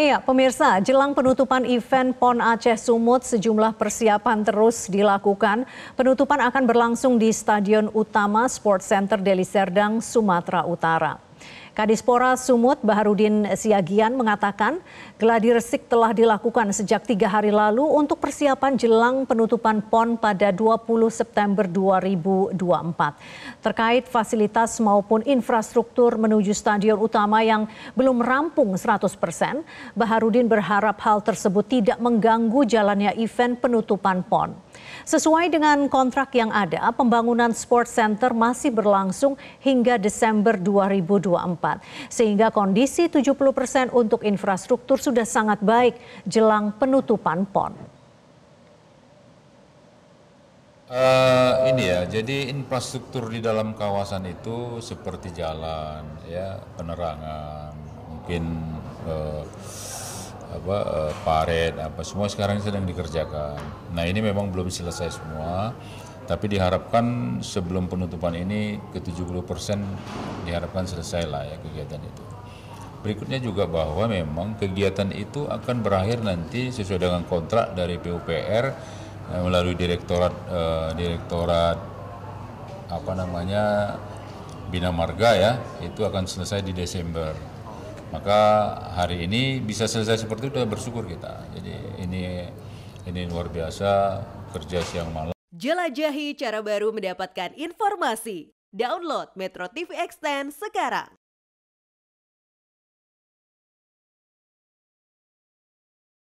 Iya, pemirsa, jelang penutupan event PON Aceh Sumut, sejumlah persiapan terus dilakukan. Penutupan akan berlangsung di Stadion Utama Sports Center Deli Serdang, Sumatera Utara. Kadispora Sumut Baharudin Siagian mengatakan geladi resik telah dilakukan sejak tiga hari lalu untuk persiapan jelang penutupan PON pada 20 September 2024. Terkait fasilitas maupun infrastruktur menuju stadion utama yang belum rampung 100 persen, Baharudin berharap hal tersebut tidak mengganggu jalannya event penutupan PON. Sesuai dengan kontrak yang ada, pembangunan Sports Center masih berlangsung hingga Desember 2024. Sehingga kondisi 70% untuk infrastruktur sudah sangat baik jelang penutupan PON. Uh, ini ya, jadi infrastruktur di dalam kawasan itu seperti jalan, ya penerangan, mungkin uh, apa uh, eh, paret apa semua sekarang sedang dikerjakan. Nah, ini memang belum selesai semua tapi diharapkan sebelum penutupan ini ke 70% diharapkan selesai lah ya kegiatan itu. Berikutnya juga bahwa memang kegiatan itu akan berakhir nanti sesuai dengan kontrak dari PUPR eh, melalui direktorat eh, direktorat apa namanya Bina Marga ya, itu akan selesai di Desember. Maka hari ini bisa selesai seperti itu ya bersyukur kita. Jadi ini ini luar biasa kerja siang malam. Jelajahi cara baru mendapatkan informasi. Download Metro TV Extend sekarang.